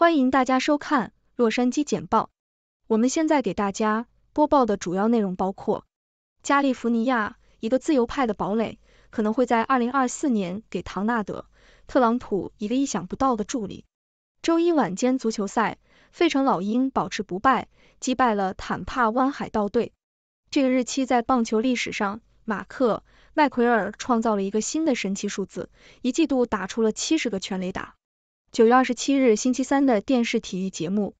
欢迎大家收看《洛杉矶简报》。我们现在给大家播报的主要内容包括：加利福尼亚一个自由派的堡垒可能会在二零二四年给唐纳德·特朗普一个意想不到的助力。周一晚间足球赛，费城老鹰保持不败，击败了坦帕湾海盗队。这个日期在棒球历史上，马克·麦奎尔创造了一个新的神奇数字，一季度打出了七十个全垒打。九月二十七日星期三的电视体育节目，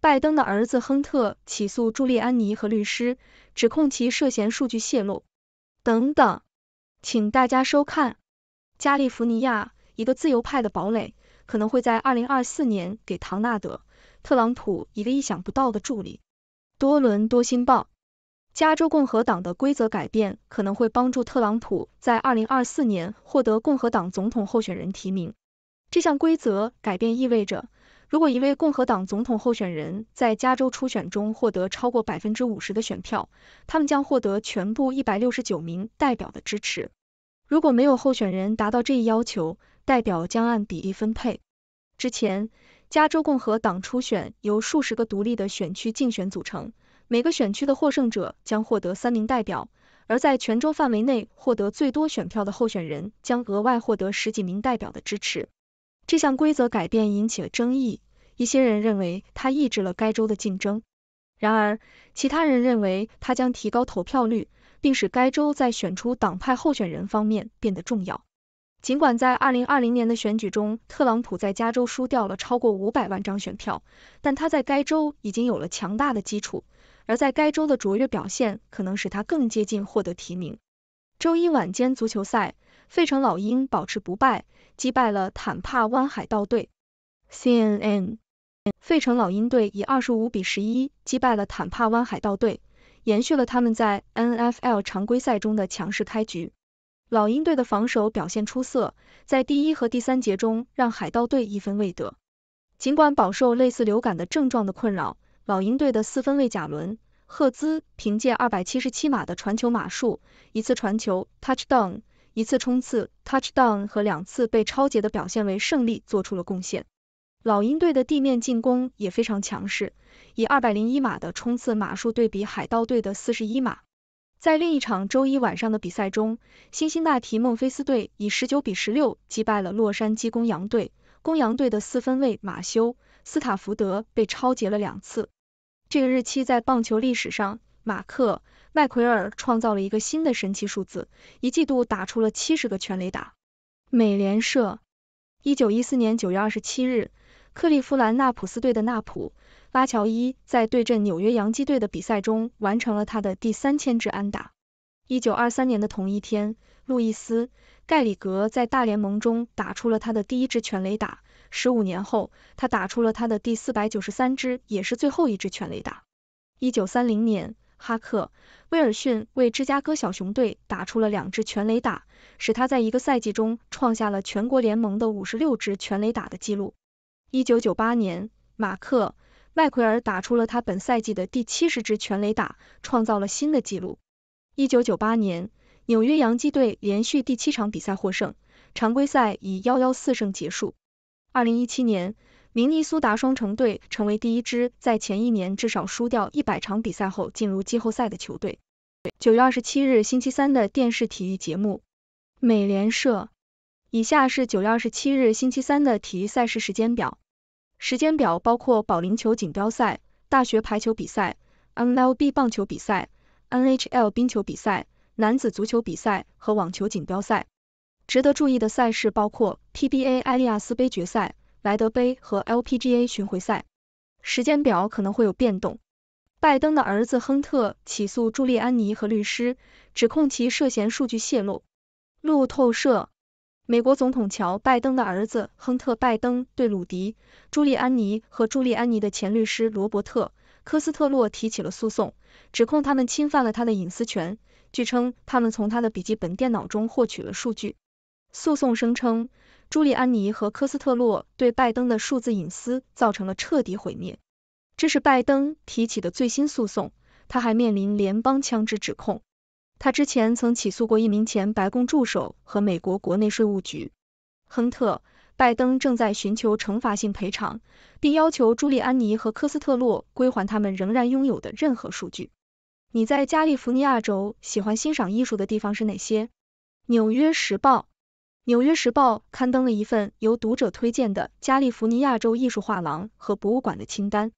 拜登的儿子亨特起诉朱利安尼和律师，指控其涉嫌数据泄露等等。请大家收看。加利福尼亚，一个自由派的堡垒，可能会在二零二四年给唐纳德·特朗普一个意想不到的助力。多伦多《新报》：加州共和党的规则改变可能会帮助特朗普在二零二四年获得共和党总统候选人提名。这项规则改变意味着，如果一位共和党总统候选人在加州初选中获得超过百分之五十的选票，他们将获得全部一百六十九名代表的支持。如果没有候选人达到这一要求，代表将按比例分配。之前，加州共和党初选由数十个独立的选区竞选组成，每个选区的获胜者将获得三名代表，而在全州范围内获得最多选票的候选人将额外获得十几名代表的支持。这项规则改变引起了争议，一些人认为它抑制了该州的竞争，然而其他人认为它将提高投票率，并使该州在选出党派候选人方面变得重要。尽管在二零二零年的选举中，特朗普在加州输掉了超过五百万张选票，但他在该州已经有了强大的基础，而在该州的卓越表现可能使他更接近获得提名。周一晚间足球赛。费城老鹰保持不败，击败了坦帕湾海盗队。CNN：费城老鹰队以二十五比十一击败了坦帕湾海盗队，延续了他们在 NFL 常规赛中的强势开局。老鹰队的防守表现出色，在第一和第三节中让海盗队一分未得。尽管饱受类似流感的症状的困扰，老鹰队的四分卫贾伦·赫兹凭借二百七十七码的传球码数，一次传球 touchdown。一次冲刺 touchdown 和两次被超截的表现为胜利做出了贡献。老鹰队的地面进攻也非常强势，以二百零一码的冲刺码数对比海盗队的四十一码。在另一场周一晚上的比赛中，辛辛那提孟菲斯队以十九比十六击败了洛杉矶公羊队。公羊队的四分卫马修·斯塔福德被超截了两次。这个日期在棒球历史上。马克·麦奎尔创造了一个新的神奇数字，一季度打出了七十个全垒打。美联社，一九一四年九月二十七日，克利夫兰纳普斯队的纳普拉乔伊在对阵纽约洋基队的比赛中完成了他的第三千支安打。一九二三年的同一天，路易斯·盖里格在大联盟中打出了他的第一支全垒打，十五年后，他打出了他的第四百九十三支，也是最后一支全垒打。一九三零年。哈克·威尔逊为芝加哥小熊队打出了两支全垒打，使他在一个赛季中创下了全国联盟的五十六支全垒打的记录。一九九八年，马克·麦奎尔打出了他本赛季的第七十支全垒打，创造了新的纪录。一九九八年，纽约洋基队连续第七场比赛获胜，常规赛以幺幺四胜结束。二零一七年。明尼苏达双城队成为第一支在前一年至少输掉一百场比赛后进入季后赛的球队。九月二十七日星期三的电视体育节目，美联社。以下是九月二十七日星期三的体育赛事时间表。时间表包括保龄球锦标赛、大学排球比赛、MLB 棒球比赛、NHL 冰球比赛、男子足球比赛和网球锦标赛。值得注意的赛事包括 p b a 埃利亚斯杯决赛。莱德杯和 LPGA 巡回赛时间表可能会有变动。拜登的儿子亨特起诉朱利安尼和律师，指控其涉嫌数据泄露。路透社：美国总统乔拜登的儿子亨特拜登对鲁迪·朱利安尼和朱利安尼的前律师罗伯特·科斯特洛提起了诉讼，指控他们侵犯了他的隐私权。据称，他们从他的笔记本电脑中获取了数据。诉讼声称。朱利安尼和科斯特洛对拜登的数字隐私造成了彻底毁灭，这是拜登提起的最新诉讼。他还面临联邦枪支指控，他之前曾起诉过一名前白宫助手和美国国内税务局。亨特，拜登正在寻求惩罚性赔偿，并要求朱利安尼和科斯特洛归还他们仍然拥有的任何数据。你在加利福尼亚州喜欢欣赏艺术的地方是哪些？纽约时报。《纽约时报》刊登了一份由读者推荐的加利福尼亚州艺术画廊和博物馆的清单。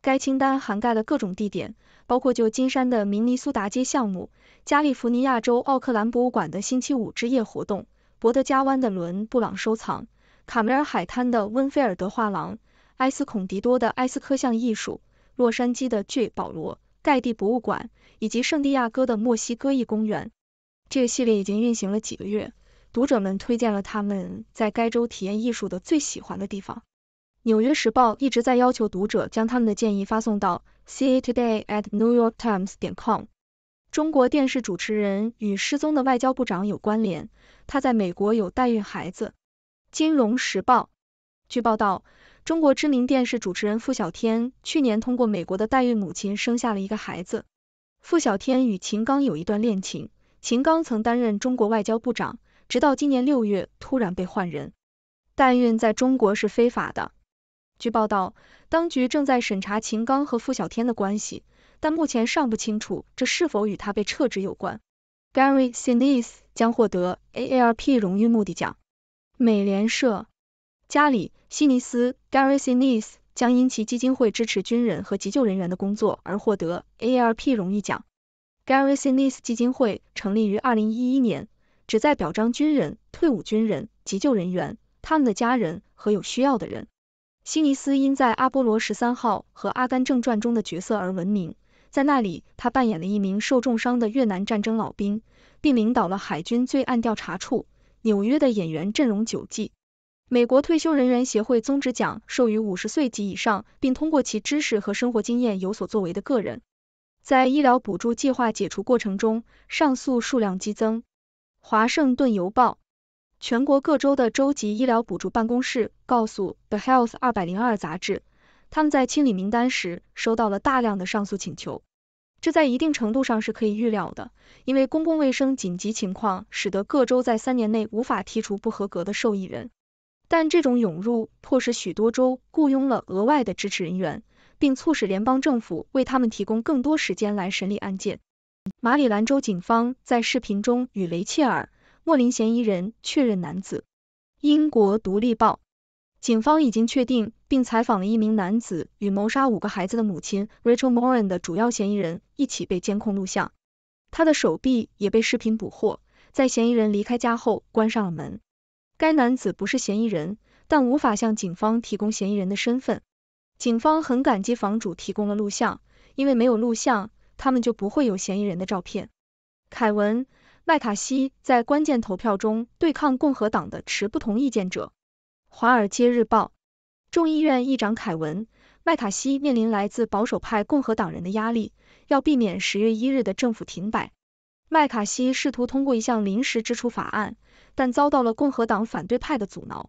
该清单涵盖了各种地点，包括旧金山的明尼苏达街项目、加利福尼亚州奥克兰博物馆的星期五之夜活动、博德加湾的伦布朗收藏、卡梅尔海滩的温菲尔德画廊、埃斯孔迪多的埃斯科像艺术、洛杉矶的 J. 保罗盖蒂博物馆，以及圣地亚哥的墨西哥裔公园。这个系列已经运行了几个月。读者们推荐了他们在该州体验艺术的最喜欢的地方。纽约时报一直在要求读者将他们的建议发送到 see today at new york times 点 com。中国电视主持人与失踪的外交部长有关联，他在美国有代孕孩子。金融时报据报道，中国知名电视主持人傅小天去年通过美国的代孕母亲生下了一个孩子。傅小天与秦刚有一段恋情，秦刚曾担任中国外交部长。直到今年六月，突然被换人。代孕在中国是非法的。据报道，当局正在审查秦刚和傅小天的关系，但目前尚不清楚这是否与他被撤职有关。Gary Sinise 将获得 AARP 荣誉目的奖。美联社，加里·西尼斯 （Gary Sinise） 将因其基金会支持军人和急救人员的工作而获得 AARP 荣誉奖。Gary Sinise 基金会成立于二零一一年。旨在表彰军人、退伍军人、急救人员、他们的家人和有需要的人。希尼斯因在《阿波罗十三号》和《阿甘正传》中的角色而闻名，在那里他扮演了一名受重伤的越南战争老兵，并领导了海军罪案调查处。纽约的演员阵容九季。美国退休人员协会宗旨奖授予五十岁及以上，并通过其知识和生活经验有所作为的个人。在医疗补助计划解除过程中，上诉数量激增。《华盛顿邮报》：全国各州的州级医疗补助办公室告诉《The Health 202》杂志，他们在清理名单时收到了大量的上诉请求。这在一定程度上是可以预料的，因为公共卫生紧急情况使得各州在三年内无法剔除不合格的受益人。但这种涌入迫使许多州雇佣了额外的支持人员，并促使联邦政府为他们提供更多时间来审理案件。马里兰州警方在视频中与雷切尔·莫林嫌疑人确认男子。英国独立报：警方已经确定并采访了一名男子与谋杀五个孩子的母亲 Rachel Moran 的主要嫌疑人一起被监控录像，他的手臂也被视频捕获，在嫌疑人离开家后关上了门。该男子不是嫌疑人，但无法向警方提供嫌疑人的身份。警方很感激房主提供了录像，因为没有录像。他们就不会有嫌疑人的照片。凯文·麦卡锡在关键投票中对抗共和党的持不同意见者。《华尔街日报》：众议院议长凯文·麦卡锡面临来自保守派共和党人的压力，要避免十月一日的政府停摆。麦卡锡试图通过一项临时支出法案，但遭到了共和党反对派的阻挠。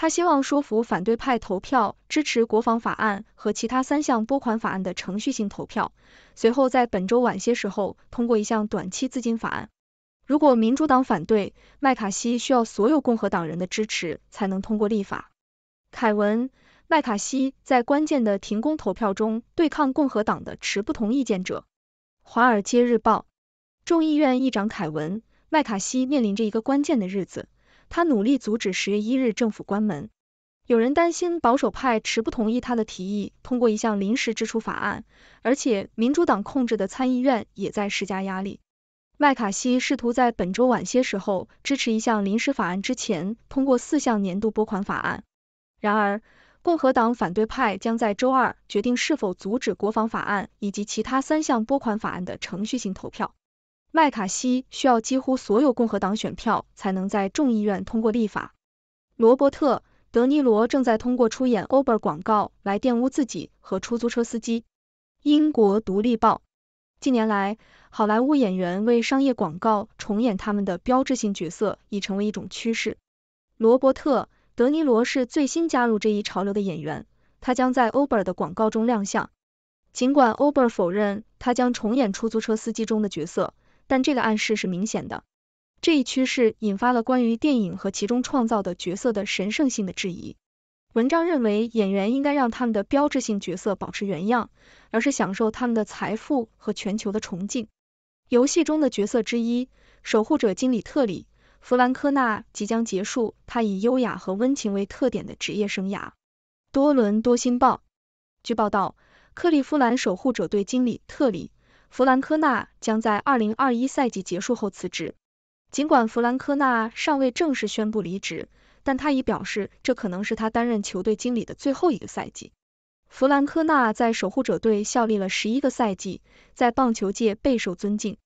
他希望说服反对派投票支持国防法案和其他三项拨款法案的程序性投票，随后在本周晚些时候通过一项短期资金法案。如果民主党反对，麦卡锡需要所有共和党人的支持才能通过立法。凯文·麦卡锡在关键的停工投票中对抗共和党的持不同意见者。《华尔街日报》众议院议长凯文·麦卡锡面临着一个关键的日子。他努力阻止十月一日政府关门。有人担心保守派持不同意他的提议通过一项临时支出法案，而且民主党控制的参议院也在施加压力。麦卡锡试图在本周晚些时候支持一项临时法案之前通过四项年度拨款法案。然而，共和党反对派将在周二决定是否阻止国防法案以及其他三项拨款法案的程序性投票。麦卡锡需要几乎所有共和党选票才能在众议院通过立法。罗伯特·德尼罗正在通过出演 Uber 广告来玷污自己和出租车司机。英国《独立报》近年来，好莱坞演员为商业广告重演他们的标志性角色已成为一种趋势。罗伯特·德尼罗是最新加入这一潮流的演员，他将在 Uber 的广告中亮相。尽管 Uber 否认他将重演出租车司机中的角色。但这个暗示是明显的，这一趋势引发了关于电影和其中创造的角色的神圣性的质疑。文章认为，演员应该让他们的标志性角色保持原样，而是享受他们的财富和全球的崇敬。游戏中的角色之一，守护者经理特里·弗兰科纳即将结束他以优雅和温情为特点的职业生涯。多伦多星报：据报道，克利夫兰守护者队经理特里。弗兰科纳将在二零二一赛季结束后辞职。尽管弗兰科纳尚未正式宣布离职，但他已表示这可能是他担任球队经理的最后一个赛季。弗兰科纳在守护者队效力了十一个赛季，在棒球界备受尊敬。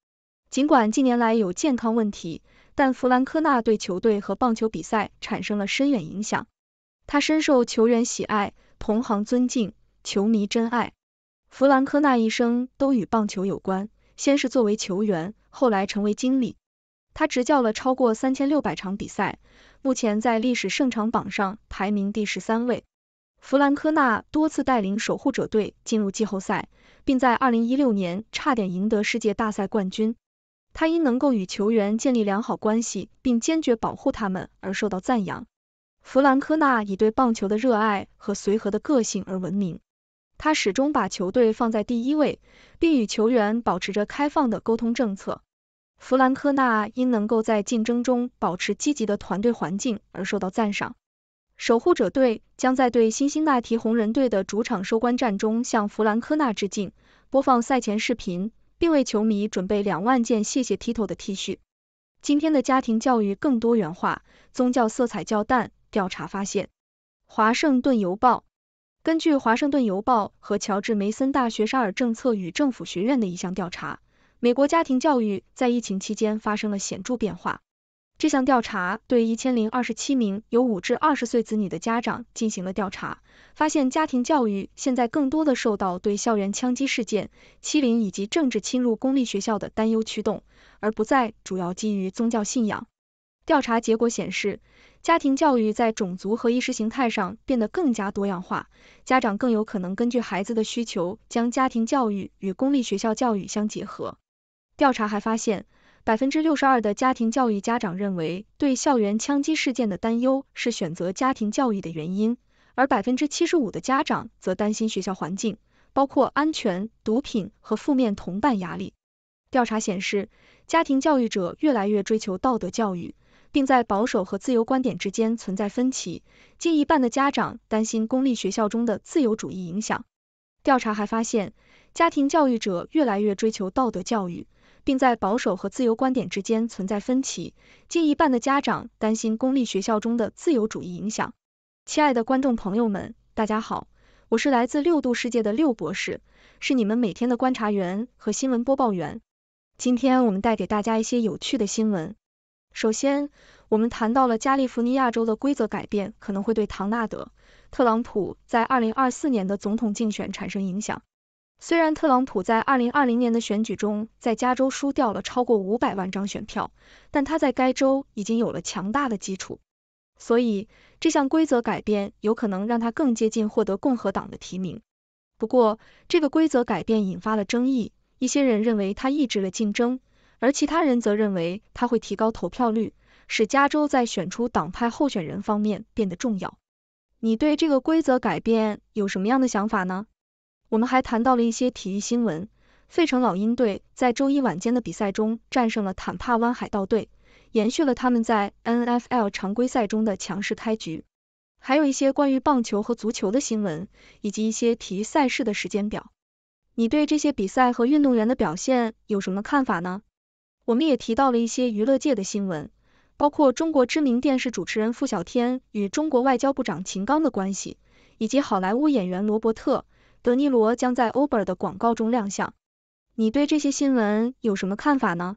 尽管近年来有健康问题，但弗兰科纳对球队和棒球比赛产生了深远影响。他深受球员喜爱、同行尊敬、球迷真爱。弗兰科纳一生都与棒球有关，先是作为球员，后来成为经理。他执教了超过三千六百场比赛，目前在历史胜场榜上排名第十三位。弗兰科纳多次带领守护者队进入季后赛，并在二零一六年差点赢得世界大赛冠军。他因能够与球员建立良好关系，并坚决保护他们而受到赞扬。弗兰科纳以对棒球的热爱和随和的个性而闻名。他始终把球队放在第一位，并与球员保持着开放的沟通政策。弗兰科纳因能够在竞争中保持积极的团队环境而受到赞赏。守护者队将在对辛辛那提红人队的主场收官战中向弗兰科纳致敬，播放赛前视频，并为球迷准备两万件“谢谢 Tito” 的 T 恤。今天的家庭教育更多元化，宗教色彩较淡。调查发现，《华盛顿邮报》。根据《华盛顿邮报》和乔治梅森大学沙尔政策与政府学院的一项调查，美国家庭教育在疫情期间发生了显著变化。这项调查对一千零二十七名有五至二十岁子女的家长进行了调查，发现家庭教育现在更多的受到对校园枪击事件、欺凌以及政治侵入公立学校的担忧驱动，而不再主要基于宗教信仰。调查结果显示，家庭教育在种族和意识形态上变得更加多样化，家长更有可能根据孩子的需求将家庭教育与公立学校教育相结合。调查还发现，百分之六十二的家庭教育家长认为对校园枪击事件的担忧是选择家庭教育的原因，而百分之七十五的家长则担心学校环境，包括安全、毒品和负面同伴压力。调查显示，家庭教育者越来越追求道德教育。并在保守和自由观点之间存在分歧，近一半的家长担心公立学校中的自由主义影响。调查还发现，家庭教育者越来越追求道德教育，并在保守和自由观点之间存在分歧，近一半的家长担心公立学校中的自由主义影响。亲爱的观众朋友们，大家好，我是来自六度世界的六博士，是你们每天的观察员和新闻播报员。今天我们带给大家一些有趣的新闻。首先，我们谈到了加利福尼亚州的规则改变可能会对唐纳德·特朗普在二零二四年的总统竞选产生影响。虽然特朗普在二零二零年的选举中在加州输掉了超过五百万张选票，但他在该州已经有了强大的基础，所以这项规则改变有可能让他更接近获得共和党的提名。不过，这个规则改变引发了争议，一些人认为他抑制了竞争。而其他人则认为他会提高投票率，使加州在选出党派候选人方面变得重要。你对这个规则改变有什么样的想法呢？我们还谈到了一些体育新闻，费城老鹰队在周一晚间的比赛中战胜了坦帕湾海盗队，延续了他们在 NFL 常规赛中的强势开局。还有一些关于棒球和足球的新闻，以及一些体育赛事的时间表。你对这些比赛和运动员的表现有什么看法呢？我们也提到了一些娱乐界的新闻，包括中国知名电视主持人傅小天与中国外交部长秦刚的关系，以及好莱坞演员罗伯特·德尼罗将在欧 r 的广告中亮相。你对这些新闻有什么看法呢？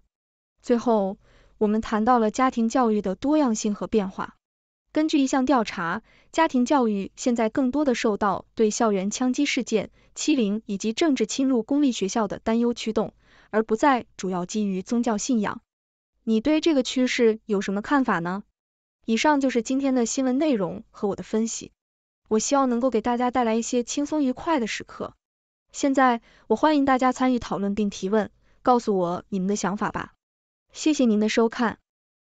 最后，我们谈到了家庭教育的多样性和变化。根据一项调查，家庭教育现在更多的受到对校园枪击事件、欺凌以及政治侵入公立学校的担忧驱动，而不再主要基于宗教信仰。你对这个趋势有什么看法呢？以上就是今天的新闻内容和我的分析。我希望能够给大家带来一些轻松愉快的时刻。现在，我欢迎大家参与讨论并提问，告诉我你们的想法吧。谢谢您的收看。